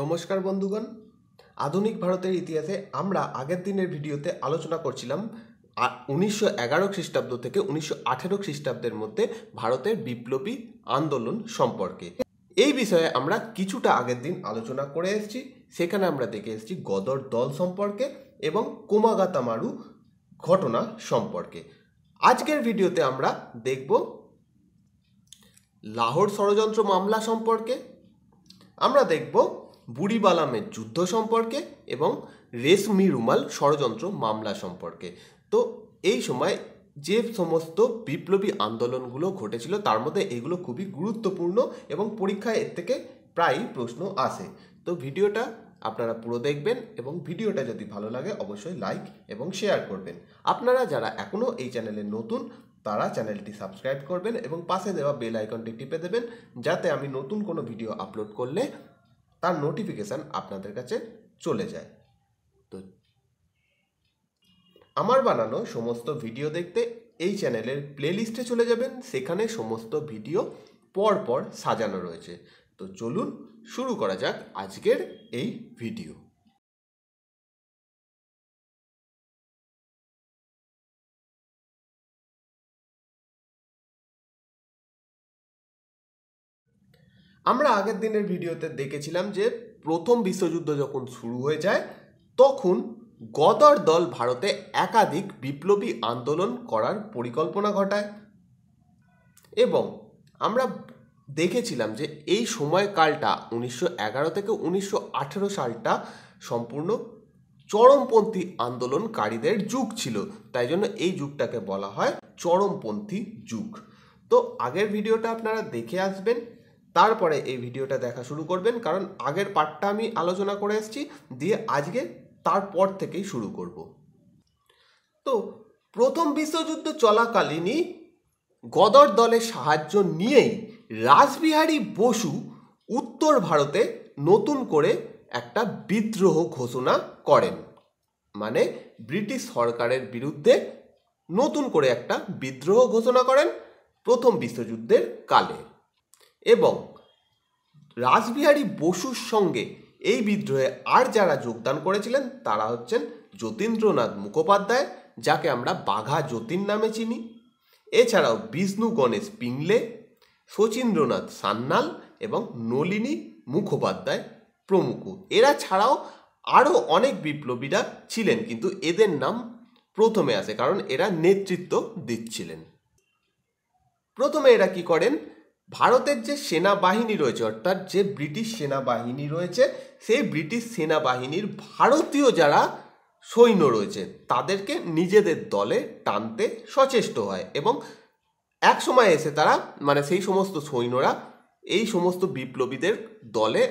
নমস্কার বন্ধুগণ আধুনিক ভারতের ইতিহাসে আমরা আগের দিনের ভিডিওতে আলোচনা করছিলাম উনিশশো এগারো খ্রিস্টাব্দ থেকে উনিশশো আঠেরো খ্রিস্টাব্দের মধ্যে ভারতের বিপ্লবী আন্দোলন সম্পর্কে এই বিষয়ে আমরা কিছুটা আগের দিন আলোচনা করে এসেছি সেখানে আমরা দেখে এসেছি গদর দল সম্পর্কে এবং কোমাগাতামারু ঘটনা সম্পর্কে আজকের ভিডিওতে আমরা দেখব লাহোর ষড়যন্ত্র মামলা সম্পর্কে আমরা দেখব বুড়িবালামের যুদ্ধ সম্পর্কে এবং রেশমি রুমাল ষড়যন্ত্র মামলা সম্পর্কে তো এই সময় যে সমস্ত বিপ্লবী আন্দোলনগুলো ঘটেছিল তার মধ্যে এগুলো খুবই গুরুত্বপূর্ণ এবং পরীক্ষায় এর থেকে প্রায়ই প্রশ্ন আসে তো ভিডিওটা আপনারা পুরো দেখবেন এবং ভিডিওটা যদি ভালো লাগে অবশ্যই লাইক এবং শেয়ার করবেন আপনারা যারা এখনও এই চ্যানেলে নতুন তারা চ্যানেলটি সাবস্ক্রাইব করবেন এবং পাশে দেওয়া বেল আইকনটি টিপে দেবেন যাতে আমি নতুন কোনো ভিডিও আপলোড করলে তার নোটিফিকেশান আপনাদের কাছে চলে যায় তো আমার বানানো সমস্ত ভিডিও দেখতে এই চ্যানেলের প্লেলিস্টে চলে যাবেন সেখানে সমস্ত ভিডিও পরপর সাজানো রয়েছে তো চলুন শুরু করা যাক আজকের এই ভিডিও আমরা আগের দিনের ভিডিওতে দেখেছিলাম যে প্রথম বিশ্বযুদ্ধ যখন শুরু হয়ে যায় তখন গদর দল ভারতে একাধিক বিপ্লবী আন্দোলন করার পরিকল্পনা ঘটায় এবং আমরা দেখেছিলাম যে এই সময়কালটা উনিশশো এগারো থেকে উনিশশো আঠেরো সালটা সম্পূর্ণ চরমপন্থী আন্দোলনকারীদের যুগ ছিল তাই জন্য এই যুগটাকে বলা হয় চরমপন্থী যুগ তো আগের ভিডিওটা আপনারা দেখে আসবেন তারপরে এই ভিডিওটা দেখা শুরু করবেন কারণ আগের পার্টটা আমি আলোচনা করে এসেছি দিয়ে আজকে তারপর থেকেই শুরু করব তো প্রথম বিশ্বযুদ্ধ চলাকালীনই গদর দলের সাহায্য নিয়েই রাসবিহারী বসু উত্তর ভারতে নতুন করে একটা বিদ্রোহ ঘোষণা করেন মানে ব্রিটিশ সরকারের বিরুদ্ধে নতুন করে একটা বিদ্রোহ ঘোষণা করেন প্রথম বিশ্বযুদ্ধের কালে এবং রাসবিহারী বসুর সঙ্গে এই বিদ্রোহে আর যারা যোগদান করেছিলেন তারা হচ্ছেন যতীন্দ্রনাথ মুখোপাধ্যায় যাকে আমরা বাঘা যতীন নামে চিনি এছাড়াও বিষ্ণু গণেশ পিংলে শচীন্দ্রনাথ সান্নাল এবং নলিনী মুখোপাধ্যায় প্রমুখ এরা ছাড়াও আরও অনেক বিপ্লবীরা ছিলেন কিন্তু এদের নাম প্রথমে আসে কারণ এরা নেতৃত্ব দিচ্ছিলেন প্রথমে এরা কি করেন ভারতের যে সেনাবাহিনী রয়েছে অর্থাৎ যে ব্রিটিশ সেনাবাহিনী রয়েছে সেই ব্রিটিশ সেনাবাহিনীর ভারতীয় যারা সৈন্য রয়েছে তাদেরকে নিজেদের দলে টানতে সচেষ্ট হয় এবং এক সময় এসে তারা মানে সেই সমস্ত সৈন্যরা এই সমস্ত বিপ্লবীদের দলে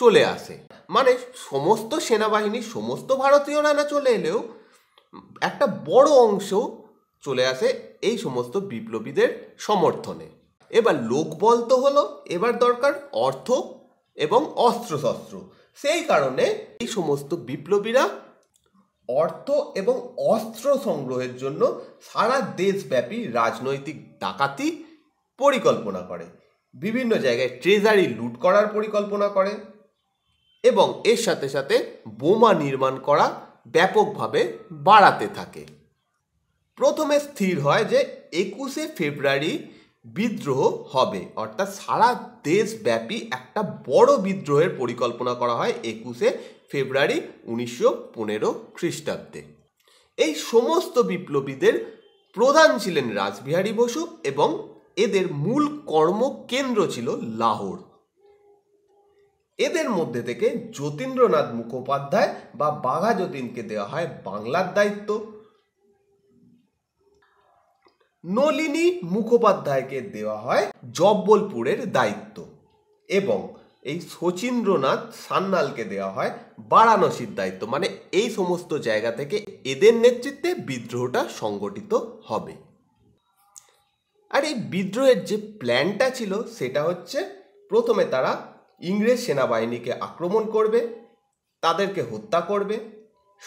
চলে আসে মানে সমস্ত সেনাবাহিনী সমস্ত ভারতীয়রা না চলে এলেও একটা বড় অংশ চলে আসে এই সমস্ত বিপ্লবীদের সমর্থনে এবার লোকবল তো হলো এবার দরকার অর্থ এবং অস্ত্রশস্ত্র সেই কারণে এই সমস্ত বিপ্লবীরা অর্থ এবং অস্ত্র সংগ্রহের জন্য সারা দেশব্যাপী রাজনৈতিক ডাকাতি পরিকল্পনা করে বিভিন্ন জায়গায় ট্রেজারি লুট করার পরিকল্পনা করে এবং এর সাথে সাথে বোমা নির্মাণ করা ব্যাপকভাবে বাড়াতে থাকে প্রথমে স্থির হয় যে একুশে ফেব্রুয়ারি বিদ্রোহ হবে অর্থাৎ সারা দেশব্যাপী একটা বড় বিদ্রোহের পরিকল্পনা করা হয় একুশে ফেব্রুয়ারি উনিশশো পনেরো খ্রিস্টাব্দে এই সমস্ত বিপ্লবীদের প্রধান ছিলেন রাসবিহারী বসু এবং এদের মূল কর্মকেন্দ্র ছিল লাহোর এদের মধ্যে থেকে যতীন্দ্রনাথ মুখোপাধ্যায় বা বাঘা যতীনকে দেওয়া হয় বাংলার দায়িত্ব নলিনী মুখোপাধ্যায়কে দেওয়া হয় জব্বলপুরের দায়িত্ব এবং এই শচীন্দ্রনাথ সান্নালকে দেওয়া হয় বারাণসীর দায়িত্ব মানে এই সমস্ত জায়গা থেকে এদের নেতৃত্বে বিদ্রোহটা সংগঠিত হবে আর এই বিদ্রোহের যে প্ল্যানটা ছিল সেটা হচ্ছে প্রথমে তারা ইংরেজ সেনাবাহিনীকে আক্রমণ করবে তাদেরকে হত্যা করবে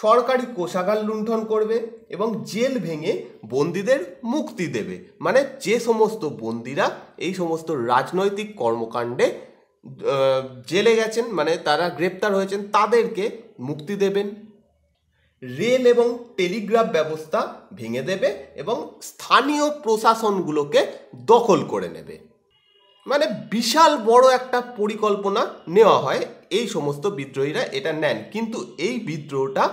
সরকারি কোষাগার লুণ্ঠন করবে এবং জেল ভেঙে বন্দীদের মুক্তি দেবে মানে যে সমস্ত বন্দীরা এই সমস্ত রাজনৈতিক কর্মকাণ্ডে জেলে গেছেন মানে তারা গ্রেপ্তার হয়েছেন তাদেরকে মুক্তি দেবেন রেল এবং টেলিগ্রাফ ব্যবস্থা ভেঙে দেবে এবং স্থানীয় প্রশাসনগুলোকে দখল করে নেবে মানে বিশাল বড় একটা পরিকল্পনা নেওয়া হয় এই সমস্ত বিদ্রোহীরা এটা নেন কিন্তু এই বিদ্রোহটা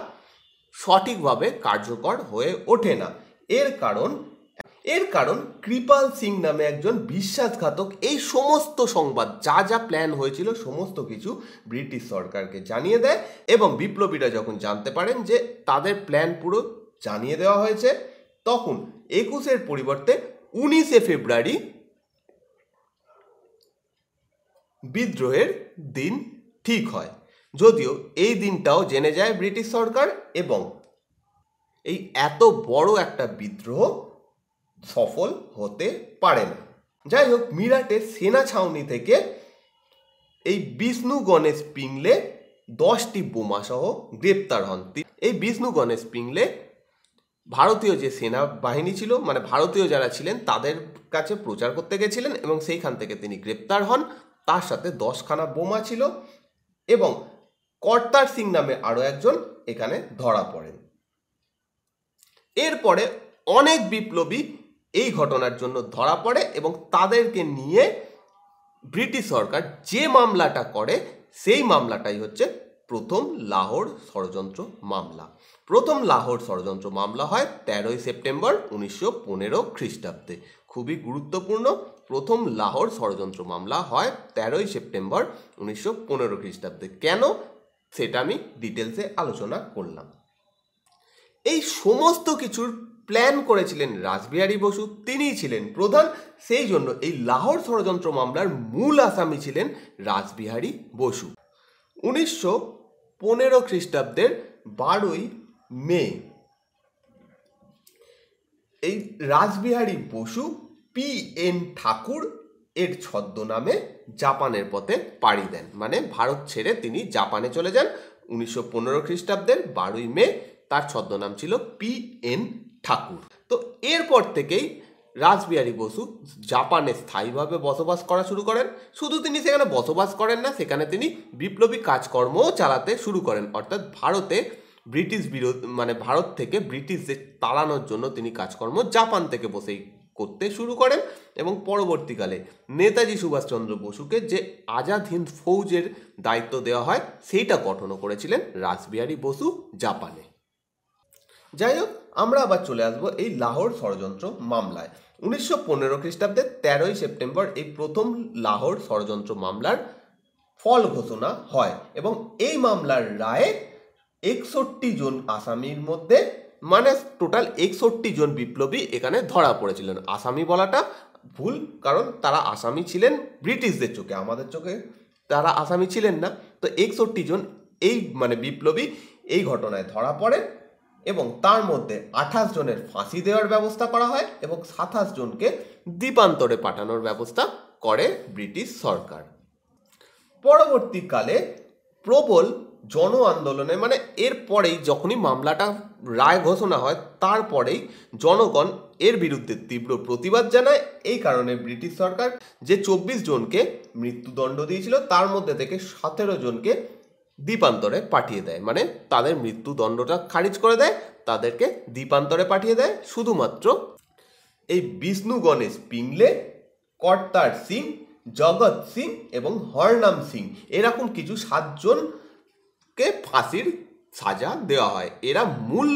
সঠিকভাবে কার্যকর হয়ে ওঠে না এর কারণ এর কারণ কৃপাল সিং নামে একজন বিশ্বাসঘাতক এই সমস্ত সংবাদ যা যা প্ল্যান হয়েছিল সমস্ত কিছু ব্রিটিশ সরকারকে জানিয়ে দেয় এবং বিপ্লবীরা যখন জানতে পারেন যে তাদের প্ল্যান পুরো জানিয়ে দেওয়া হয়েছে তখন একুশের পরিবর্তে উনিশে ফেব্রুয়ারি বিদ্রোহের দিন ঠিক হয় যদিও এই দিনটাও জেনে যায় ব্রিটিশ সরকার এবং এই এত বড় একটা বিদ্রোহ সফল হতে পারে না যাই হোক মিরাটের সেনা ছাউনি থেকে এই বিষ্ণু গণেশ পিংলে দশটি বোমাসহ গ্রেপ্তার হন এই বিষ্ণু গণেশ পিংলে ভারতীয় যে সেনা বাহিনী ছিল মানে ভারতীয় যারা ছিলেন তাদের কাছে প্রচার করতে গেছিলেন এবং সেইখান থেকে তিনি গ্রেপ্তার হন তার সাথে দশখানা বোমা ছিল এবং কর্তার সিং নামে আরও একজন এখানে ধরা পড়েন এরপরে অনেক বিপ্লবী এই ঘটনার জন্য ধরা পড়ে এবং তাদেরকে নিয়ে ব্রিটিশ সরকার যে মামলাটা করে সেই মামলাটাই হচ্ছে প্রথম লাহোর ষড়যন্ত্র মামলা প্রথম লাহোর ষড়যন্ত্র মামলা হয় তেরোই সেপ্টেম্বর উনিশশো পনেরো খ্রিস্টাব্দে খুবই গুরুত্বপূর্ণ প্রথম লাহোর ষড়যন্ত্র মামলা হয় তেরোই সেপ্টেম্বর উনিশশো পনেরো খ্রিস্টাব্দে কেন সেটা আমি ডিটেলসে আলোচনা করলাম এই সমস্ত কিছুর প্ল্যান করেছিলেন রাসবিহারী বসু তিনিই ছিলেন প্রধান সেই জন্য এই লাহোর ষড়যন্ত্র মামলার মূল আসামি ছিলেন রাসবিহারী বসু উনিশশো পনেরো খ্রিস্টাব্দের বারোই মে এই রাসবিহারী বসু পি এন ঠাকুর এর ছদ্মনামে জাপানের পথে পাড়ি দেন মানে ভারত ছেড়ে তিনি জাপানে চলে যান উনিশশো পনেরো খ্রিস্টাব্দের বারোই মে তার ছদ্মনাম ছিল পি এন ঠাকুর তো এরপর থেকেই রাসবিহারী বসু জাপানে স্থায়ীভাবে বসবাস করা শুরু করেন শুধু তিনি সেখানে বসবাস করেন না সেখানে তিনি বিপ্লবী কাজকর্মও চালাতে শুরু করেন অর্থাৎ ভারতে ব্রিটিশ বিরোধ মানে ভারত থেকে ব্রিটিশদের তাড়ানোর জন্য তিনি কাজকর্ম জাপান থেকে বসেই করতে শুরু করেন এবং পরবর্তীকালে নেতাজি সুভাষচন্দ্র বসুকে যে আজাদ হিন্দ ফৌজের দায়িত্ব দেওয়া হয় সেইটা গঠনও করেছিলেন রাসবিহারী বসু জাপানে যাই হোক আমরা আবার চলে আসবো এই লাহোর ষড়যন্ত্র মামলায় উনিশশো পনেরো খ্রিস্টাব্দে তেরোই সেপ্টেম্বর এই প্রথম লাহোর ষড়যন্ত্র মামলার ফল ঘোষণা হয় এবং এই মামলার রায়ে একষট্টি জন আসামির মধ্যে মানে টোটাল একষট্টি জন বিপ্লবী এখানে ধরা পড়েছিলেন আসামি বলাটা ভুল কারণ তারা আসামি ছিলেন ব্রিটিশদের চোখে আমাদের চোখে তারা আসামি ছিলেন না তো একষট্টি জন এই মানে বিপ্লবী এই ঘটনায় ধরা পড়ে এবং তার মধ্যে আঠাশ জনের ফাঁসি দেওয়ার ব্যবস্থা করা হয় এবং সাতাশ জনকে দ্বীপান্তরে পাঠানোর ব্যবস্থা করে ব্রিটিশ সরকার পরবর্তীকালে প্রবল জন আন্দোলনে মানে এরপরেই যখনই মামলাটা রায় ঘোষণা হয় তারপরেই জনগণ এর বিরুদ্ধে তীব্র প্রতিবাদ জানায় এই কারণে ব্রিটিশ সরকার যে চব্বিশ জনকে মৃত্যুদণ্ড দিয়েছিল তার মধ্যে থেকে সতেরো জনকে দ্বীপান্তরে পাঠিয়ে দেয় মানে তাদের মৃত্যুদণ্ডটা খারিজ করে দেয় তাদেরকে দ্বীপান্তরে পাঠিয়ে দেয় শুধুমাত্র এই বিষ্ণু গণেশ পিংলে কর্তার সিং জগৎ সিং এবং হরনাম সিং এরকম কিছু সাতজন কে ফাঁসির সাজা দেওয়া হয় এরা মূল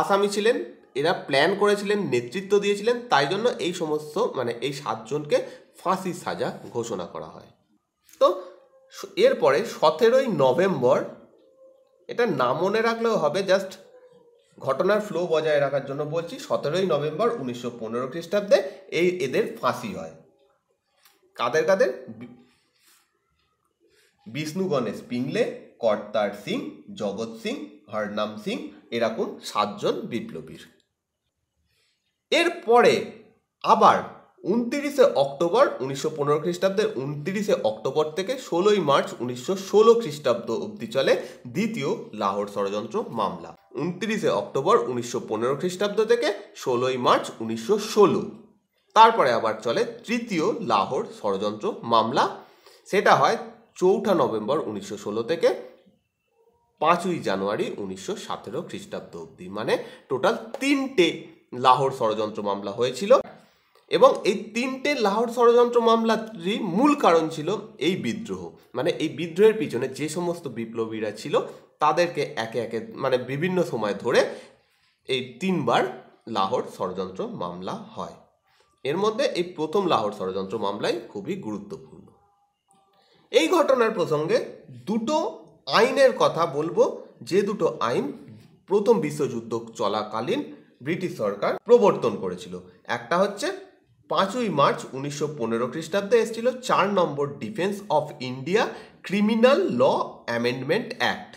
আসামি ছিলেন এরা প্ল্যান করেছিলেন নেতৃত্ব দিয়েছিলেন তাই জন্য এই সমস্ত মানে এই সাতজনকে ফাঁসির সাজা ঘোষণা করা হয় তো এরপরে সতেরোই নভেম্বর এটা না মনে রাখলেও হবে জাস্ট ঘটনার ফ্লো বজায় রাখার জন্য বলছি সতেরোই নভেম্বর উনিশশো পনেরো খ্রিস্টাব্দে এই এদের ফাঁসি হয় কাদের কাদের বিষ্ণু গণেশ পিংলে কর্তার সিং জগৎ সিং হরনাম সিং এরকম সাতজন বিপ্লবীর এরপরে আবার উনতিরিশে অক্টোবর উনিশশো পনেরো খ্রিস্টাব্দের উনত্রিশে অক্টোবর থেকে ষোলোই মার্চ উনিশশো ষোলো খ্রিস্টাব্দ অবধি চলে দ্বিতীয় লাহোর ষড়যন্ত্র মামলা উনতিরিশে অক্টোবর উনিশশো পনেরো খ্রিস্টাব্দ থেকে ষোলোই মার্চ উনিশশো ষোলো তারপরে আবার চলে তৃতীয় লাহোর ষড়যন্ত্র মামলা সেটা হয় চৌঠা নভেম্বর উনিশশো ষোলো থেকে পাঁচই জানুয়ারি উনিশশো সতেরো খ্রিস্টাব্দ অব্দি মানে টোটাল তিনটে লাহোর ষড়যন্ত্র মামলা হয়েছিল এবং এই তিনটে লাহোর ষড়যন্ত্র মামলারই মূল কারণ ছিল এই বিদ্রোহ মানে এই বিদ্রোহের পিছনে যে সমস্ত বিপ্লবীরা ছিল তাদেরকে একে একে মানে বিভিন্ন সময় ধরে এই তিনবার লাহোর ষড়যন্ত্র মামলা হয় এর মধ্যে এই প্রথম লাহোর ষড়যন্ত্র মামলাই খুবই গুরুত্বপূর্ণ এই ঘটনার প্রসঙ্গে দুটো আইনের কথা বলবো যে দুটো আইন প্রথম বিশ্বযুদ্ধ চলাকালীন ব্রিটিশ সরকার প্রবর্তন করেছিল একটা হচ্ছে পাঁচই মার্চ উনিশশো পনেরো খ্রিস্টাব্দে এসেছিল চার নম্বর defence of India criminal law amendment act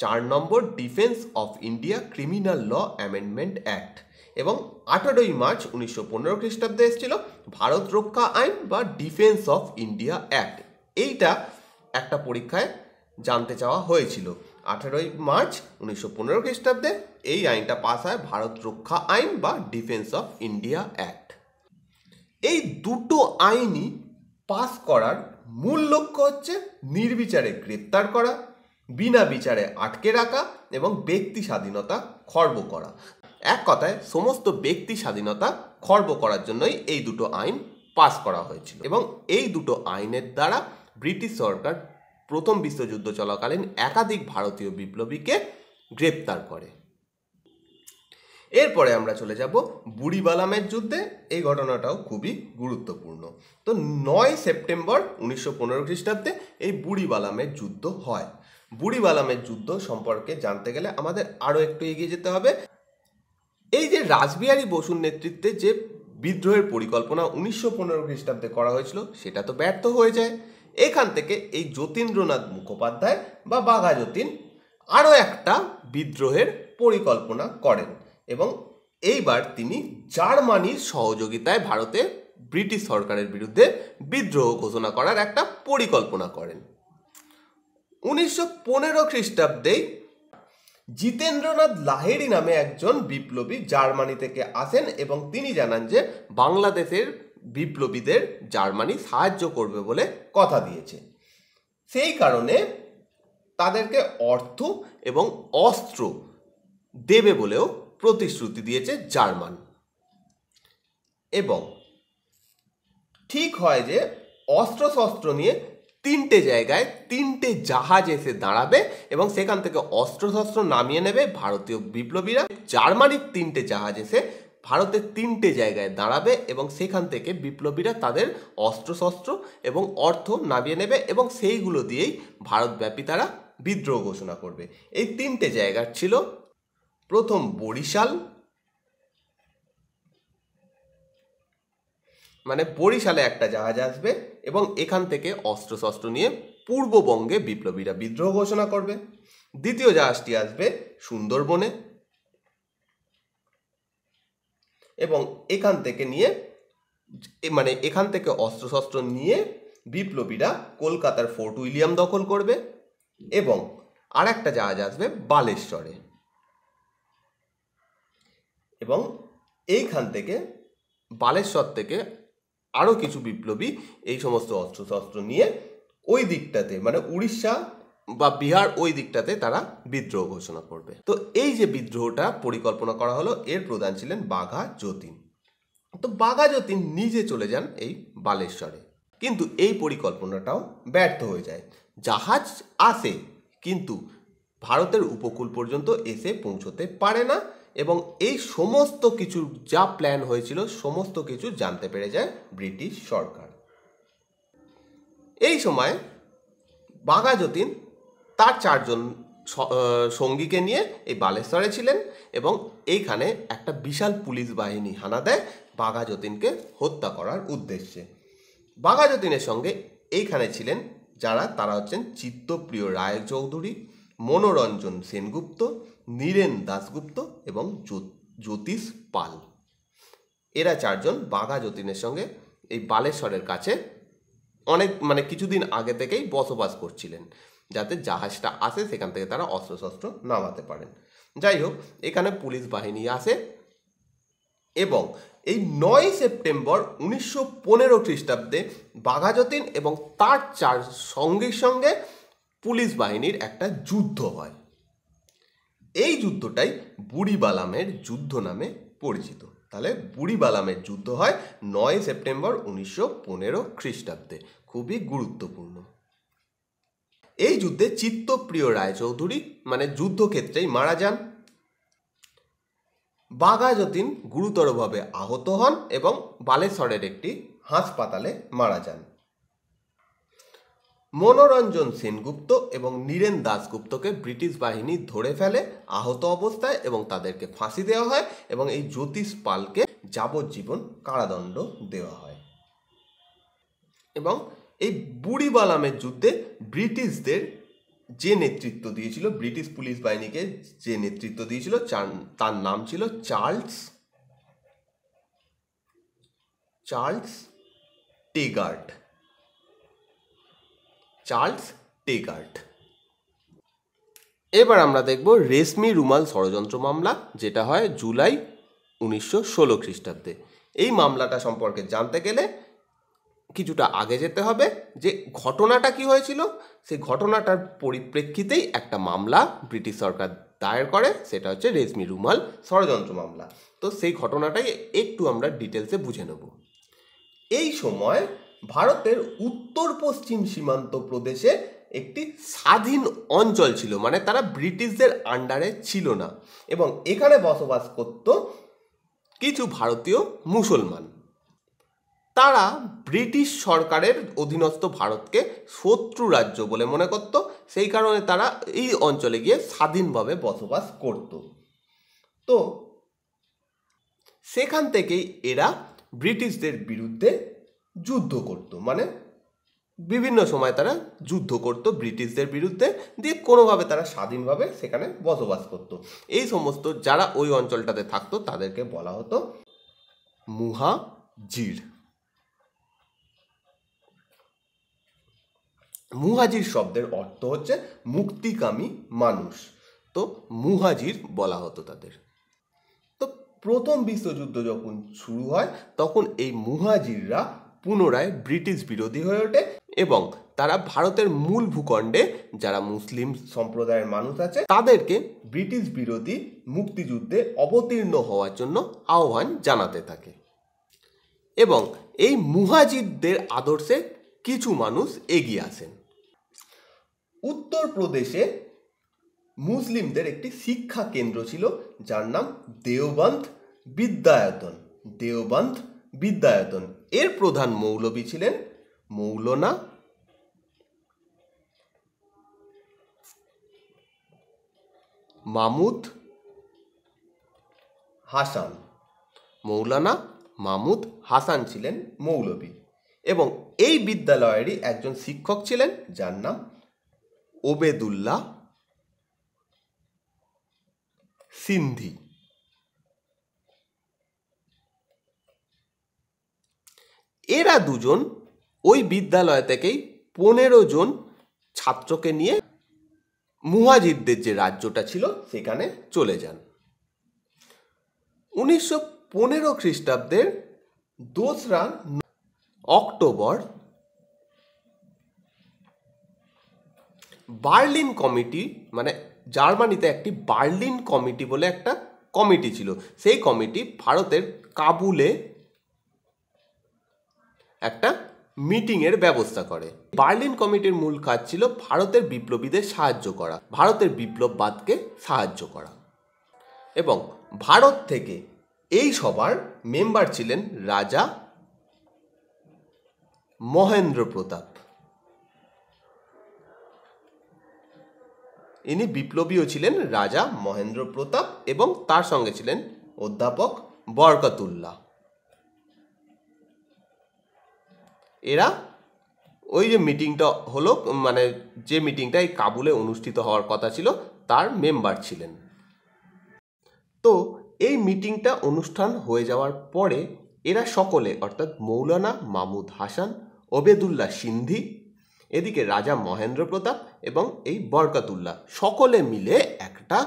চার নম্বর defence of India criminal law amendment act এবং আঠারোই মার্চ উনিশশো পনেরো খ্রিস্টাব্দে এসেছিল ভারত রক্ষা আইন বা ডিফেন্স অফ ইন্ডিয়া অ্যাক্ট এইটা একটা পরীক্ষায় জানতে চাওয়া হয়েছিল আঠেরোই মার্চ উনিশশো পনেরো খ্রিস্টাব্দে এই আইনটা পাস হয় ভারত রক্ষা আইন বা ডিফেন্স অফ ইন্ডিয়া অ্যাক্ট এই দুটো আইনই পাস করার মূল লক্ষ্য হচ্ছে নির্বিচারে গ্রেপ্তার করা বিনা বিচারে আটকে রাখা এবং ব্যক্তি স্বাধীনতা খর্ব করা এক কথায় সমস্ত ব্যক্তি স্বাধীনতা খর্ব করার জন্যই এই দুটো আইন পাস করা হয়েছিল এবং এই দুটো আইনের দ্বারা ব্রিটিশ সরকার প্রথম বিশ্বযুদ্ধ চলাকালীন একাধিক ভারতীয় বিপ্লবীকে গ্রেপ্তার করে এরপরে আমরা চলে যাব বুড়িবালামের যুদ্ধে এই ঘটনাটাও খুবই গুরুত্বপূর্ণ তো নয় সেপ্টেম্বর উনিশশো পনেরো খ্রিস্টাব্দে এই বুড়িবালামের যুদ্ধ হয় বুড়িবালামের যুদ্ধ সম্পর্কে জানতে গেলে আমাদের আরও একটু এগিয়ে যেতে হবে এই যে রাসবিহারী বসুর নেতৃত্বে যে বিদ্রোহের পরিকল্পনা উনিশশো পনেরো খ্রিস্টাব্দে করা হয়েছিল সেটা তো ব্যর্থ হয়ে যায় এখান থেকে এই যতীন্দ্রনাথ মুখোপাধ্যায় বা বাঘা যতীন আরও একটা বিদ্রোহের পরিকল্পনা করেন এবং এইবার তিনি জার্মানির সহযোগিতায় ভারতে ব্রিটিশ সরকারের বিরুদ্ধে বিদ্রোহ ঘোষণা করার একটা পরিকল্পনা করেন উনিশশো পনেরো খ্রিস্টাব্দেই জিতেন্দ্রনাথ লাহেরি নামে একজন বিপ্লবী জার্মানি থেকে আসেন এবং তিনি জানান যে বাংলাদেশের বিপ্লবীদের জার্মানি সাহায্য করবে বলে কথা দিয়েছে সেই কারণে তাদেরকে অর্থ এবং অস্ত্র দেবে বলেও প্রতিশ্রুতি দিয়েছে জার্মান এবং ঠিক হয় যে অস্ত্র শস্ত্র নিয়ে তিনটে জায়গায় তিনটে জাহাজ এসে দাঁড়াবে এবং সেখান থেকে অস্ত্রশস্ত্র নামিয়ে নেবে ভারতীয় বিপ্লবীরা জার্মানির তিনটে জাহাজ এসে ভারতের তিনটে জায়গায় দাঁড়াবে এবং সেখান থেকে বিপ্লবীরা তাদের অস্ত্রশস্ত্র এবং অর্থ নামিয়ে নেবে এবং সেইগুলো দিয়েই ভারতব্যাপী তারা বিদ্রোহ ঘোষণা করবে এই তিনটে জায়গার ছিল প্রথম বরিশাল মানে বরিশালে একটা জাহাজ আসবে এবং এখান থেকে অস্ত্রশস্ত্র নিয়ে পূর্ববঙ্গে বিপ্লবীরা বিদ্রোহ ঘোষণা করবে দ্বিতীয় জাহাজটি আসবে সুন্দরবনে এবং এখান থেকে নিয়ে মানে এখান থেকে অস্ত্রশস্ত্র নিয়ে বিপ্লবীরা কলকাতার ফোর্ট উইলিয়াম দখল করবে এবং আর একটা জাহাজ আসবে বালেশ্বরে এবং এইখান থেকে বালেশ্বর থেকে আরও কিছু বিপ্লবী এই সমস্ত অস্ত্রশস্ত্র নিয়ে ওই দিকটাতে মানে উড়িষ্যা বা বিহার ওই দিকটাতে তারা বিদ্রোহ ঘোষণা করবে তো এই যে বিদ্রোহটা পরিকল্পনা করা হলো এর প্রধান ছিলেন বাঘা যতীন তো বাঘা যতীন নিজে চলে যান এই বালেশ্বরে কিন্তু এই পরিকল্পনাটাও ব্যর্থ হয়ে যায় জাহাজ আসে কিন্তু ভারতের উপকূল পর্যন্ত এসে পৌঁছতে পারে না এবং এই সমস্ত কিছুর যা প্ল্যান হয়েছিল সমস্ত কিছু জানতে পেরে যায় ব্রিটিশ সরকার এই সময় বাঘা যতীন তার চারজন সঙ্গীকে নিয়ে এই বালেশ্বরে ছিলেন এবং এইখানে একটা বিশাল পুলিশ বাহিনী হানা দেয় বাঘা যতীনকে হত্যা করার উদ্দেশ্যে বাঘা যতীনের সঙ্গে এইখানে ছিলেন যারা তারা হচ্ছেন চিত্তপ্রিয় রায় চৌধুরী মনোরঞ্জন সেনগুপ্ত নীরেন দাসগুপ্ত এবং জ্যোতিষ পাল এরা চারজন বাঘা যতীনের সঙ্গে এই বালেশ্বরের কাছে অনেক মানে কিছুদিন আগে থেকেই বসবাস করছিলেন যাতে জাহাজটা আসে সেখান থেকে তারা অস্ত্রশস্ত্র নামাতে পারেন যাই হোক এখানে পুলিশ বাহিনী আসে এবং এই নয় সেপ্টেম্বর উনিশশো পনেরো খ্রিস্টাব্দে বাঘাযতীন এবং তার চার সঙ্গীর সঙ্গে পুলিশ বাহিনীর একটা যুদ্ধ হয় এই যুদ্ধটাই বুড়িবালামের যুদ্ধ নামে পরিচিত তাহলে বুড়িবালামের যুদ্ধ হয় নয় সেপ্টেম্বর উনিশশো পনেরো খ্রিস্টাব্দে খুবই গুরুত্বপূর্ণ এই যুদ্ধে চিত্তপ্রিয় রায়চৌধুরী মানে যুদ্ধক্ষেত্রেই মারা যান বাঘা যতীন গুরুতরভাবে আহত হন এবং বালেশ্বরের একটি হাসপাতালে মারা যান মনোরঞ্জন সেনগুপ্ত এবং নীরেন দাসগুপ্তকে ব্রিটিশ বাহিনী ধরে ফেলে আহত অবস্থায় এবং তাদেরকে ফাঁসি দেওয়া হয় এবং এই জ্যোতিষ পালকে যাবজ্জীবন কারাদণ্ড দেওয়া হয় এবং এই বুড়িবালামের যুদ্ধে ব্রিটিশদের যে নেতৃত্ব দিয়েছিল ব্রিটিশ পুলিশ বাহিনীকে যে নেতৃত্ব দিয়েছিল তার নাম ছিল Charles Charles Tegart Charles Tegart এবার আমরা দেখব রেশমি রুমাল ষড়যন্ত্র মামলা যেটা হয় জুলাই উনিশশো ষোলো খ্রিস্টাব্দে এই মামলাটা সম্পর্কে জানতে গেলে কিছুটা আগে যেতে হবে যে ঘটনাটা কি হয়েছিল সেই ঘটনাটার পরিপ্রেক্ষিতেই একটা মামলা ব্রিটিশ সরকার দায়ের করে সেটা হচ্ছে রেজমি রুমাল ষড়যন্ত্র মামলা তো সেই ঘটনাটাই একটু আমরা ডিটেলসে বুঝে নেব এই সময় ভারতের উত্তর পশ্চিম সীমান্ত প্রদেশে একটি স্বাধীন অঞ্চল ছিল মানে তারা ব্রিটিশদের আন্ডারে ছিল না এবং এখানে বসবাস করত কিছু ভারতীয় মুসলমান তারা ব্রিটিশ সরকারের অধীনস্থ ভারতকে শত্রু রাজ্য বলে মনে করত সেই কারণে তারা এই অঞ্চলে গিয়ে স্বাধীনভাবে বসবাস করত তো সেখান থেকেই এরা ব্রিটিশদের বিরুদ্ধে যুদ্ধ করত মানে বিভিন্ন সময় তারা যুদ্ধ করত ব্রিটিশদের বিরুদ্ধে দিয়ে কোনোভাবে তারা স্বাধীনভাবে সেখানে বসবাস করত এই সমস্ত যারা ওই অঞ্চলটাতে থাকতো তাদেরকে বলা হতো মুহাজির মুহাজির শব্দের অর্থ হচ্ছে মুক্তিকামী মানুষ তো মুহাজির বলা হতো তাদের তো প্রথম বিশ্বযুদ্ধ যখন শুরু হয় তখন এই মুহাজিররা পুনরায় ব্রিটিশ বিরোধী হয়ে ওঠে এবং তারা ভারতের মূল ভূখণ্ডে যারা মুসলিম সম্প্রদায়ের মানুষ আছে তাদেরকে ব্রিটিশ বিরোধী মুক্তিযুদ্ধে অবতীর্ণ হওয়ার জন্য আহ্বান জানাতে থাকে এবং এই মুহাজিদদের আদর্শে কিছু মানুষ এগিয়ে আসেন উত্তরপ্রদেশে মুসলিমদের একটি শিক্ষা কেন্দ্র ছিল যার নাম দেওবন্ধ বিদ্যায়তন দেওবন্ধ বিদ্যায়তন এর প্রধান মৌলবী ছিলেন মৌলনা মামুদ হাসান মৌলানা মামুদ হাসান ছিলেন মৌলবী এবং এই বিদ্যালয়েরই একজন শিক্ষক ছিলেন যার নাম ওবেদুল্লাহ সিন্ধি এরা দুজন ওই বিদ্যালয় থেকেই পনেরো জন ছাত্রকে নিয়ে মুহাজিদদের যে রাজ্যটা ছিল সেখানে চলে যান উনিশশো পনেরো খ্রিস্টাব্দের দোসরা অক্টোবর বার্লিন কমিটি মানে জার্মানিতে একটি বার্লিন কমিটি বলে একটা কমিটি ছিল সেই কমিটি ভারতের কাবুলে একটা মিটিংয়ের ব্যবস্থা করে বার্লিন কমিটির মূল কাজ ছিল ভারতের বিপ্লবীদের সাহায্য করা ভারতের বিপ্লববাদকে সাহায্য করা এবং ভারত থেকে এই সবার মেম্বার ছিলেন রাজা মহেন্দ্র প্রতাপ ইনি বিপ্লবীও ছিলেন রাজা মহেন্দ্র প্রতাপ এবং তার সঙ্গে ছিলেন অধ্যাপক বরকতুল্লাহ এরা ওই যে মিটিংটা হলো মানে যে মিটিংটা এই কাবুলে অনুষ্ঠিত হওয়ার কথা ছিল তার মেম্বার ছিলেন তো এই মিটিংটা অনুষ্ঠান হয়ে যাওয়ার পরে এরা সকলে অর্থাৎ মৌলানা মাহমুদ হাসান ওবেদুল্লাহ সিন্ধি এদিকে রাজা মহেন্দ্র প্রতাপ এবং এই বরকাতুল্লাহ সকলে মিলে একটা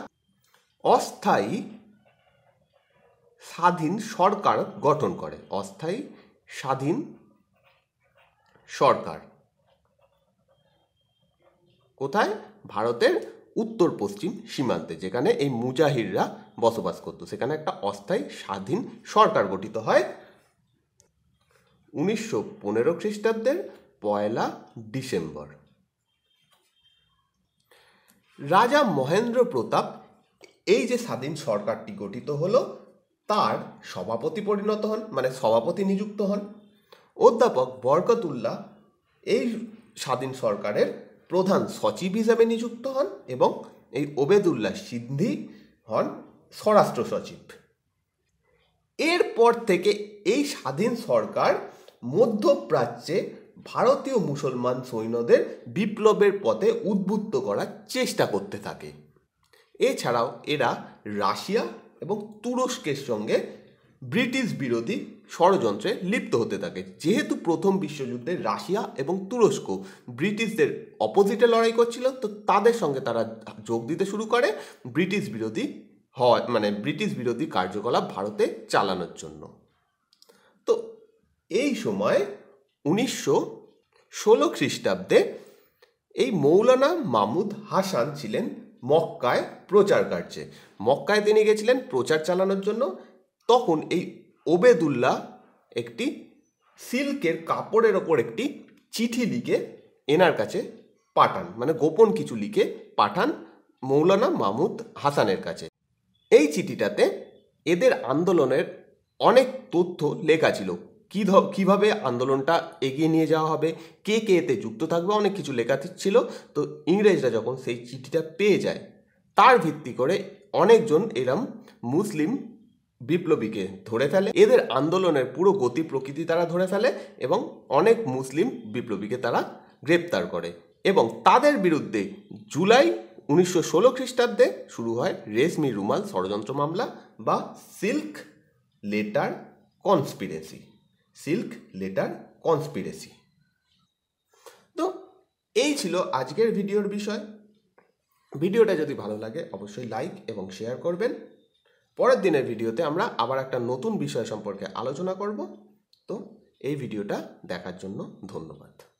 অস্থায়ী স্বাধীন সরকার গঠন করে অস্থায়ী স্বাধীন সরকার কোথায় ভারতের উত্তর পশ্চিম সীমান্তে যেখানে এই মুজাহিররা বসবাস করত সেখানে একটা অস্থায়ী স্বাধীন সরকার গঠিত হয় উনিশশো পনেরো খ্রিস্টাব্দের পয়লা ডিসেম্বর রাজা মহেন্দ্র প্রতাপ এই যে স্বাধীন সরকারটি গঠিত হল তার সভাপতি পরিণত হন মানে সভাপতি নিযুক্ত হন অধ্যাপক বরকতুল্লাহ এই স্বাধীন সরকারের প্রধান সচিব হিসাবে নিযুক্ত হন এবং এই ওবেদুল্লাহ সিদ্ধি হন স্বরাষ্ট্র সচিব এরপর থেকে এই স্বাধীন সরকার মধ্যপ্রাচ্যে ভারতীয় মুসলমান সৈন্যদের বিপ্লবের পথে উদ্বুদ্ধ করার চেষ্টা করতে থাকে এছাড়াও এরা রাশিয়া এবং তুরস্কের সঙ্গে ব্রিটিশ বিরোধী ষড়যন্ত্রে লিপ্ত হতে থাকে যেহেতু প্রথম বিশ্বযুদ্ধে রাশিয়া এবং তুরস্ক ব্রিটিশদের অপোজিটে লড়াই করছিল তো তাদের সঙ্গে তারা যোগ দিতে শুরু করে ব্রিটিশ বিরোধী হয় মানে ব্রিটিশ বিরোধী কার্যকলাপ ভারতে চালানোর জন্য তো এই সময় উনিশশো ষোলো খ্রিস্টাব্দে এই মৌলানা মামুদ হাসান ছিলেন মক্কায় প্রচার কার্যে মক্কায় তিনি গেছিলেন প্রচার চালানোর জন্য তখন এই ওবেদুল্লাহ একটি সিল্কের কাপড়ের ওপর একটি চিঠি লিখে এনার কাছে পাঠান মানে গোপন কিছু লিখে পাঠান মৌলানা মামুদ হাসানের কাছে এই চিঠিটাতে এদের আন্দোলনের অনেক তথ্য লেখা ছিল কী কীভাবে আন্দোলনটা এগিয়ে নিয়ে যাওয়া হবে কে কে এতে যুক্ত থাকবে অনেক কিছু লেখা ছিল তো ইংরেজরা যখন সেই চিঠিটা পেয়ে যায় তার ভিত্তি করে অনেকজন এরম মুসলিম বিপ্লবীকে ধরে ফেলে এদের আন্দোলনের পুরো গতি প্রকৃতি তারা ধরে ফেলে এবং অনেক মুসলিম বিপ্লবীকে তারা গ্রেপ্তার করে এবং তাদের বিরুদ্ধে জুলাই উনিশশো ষোলো খ্রিস্টাব্দে শুরু হয় রেশমি রুমাল ষড়যন্ত্র মামলা বা silk letter conspiracy silk letter conspiracy তো এই ছিল আজকের ভিডিওর বিষয় ভিডিওটা যদি ভালো লাগে অবশ্যই লাইক এবং শেয়ার করবেন পরের দিনের ভিডিওতে আমরা আবার একটা নতুন বিষয় সম্পর্কে আলোচনা করব তো এই ভিডিওটা দেখার জন্য ধন্যবাদ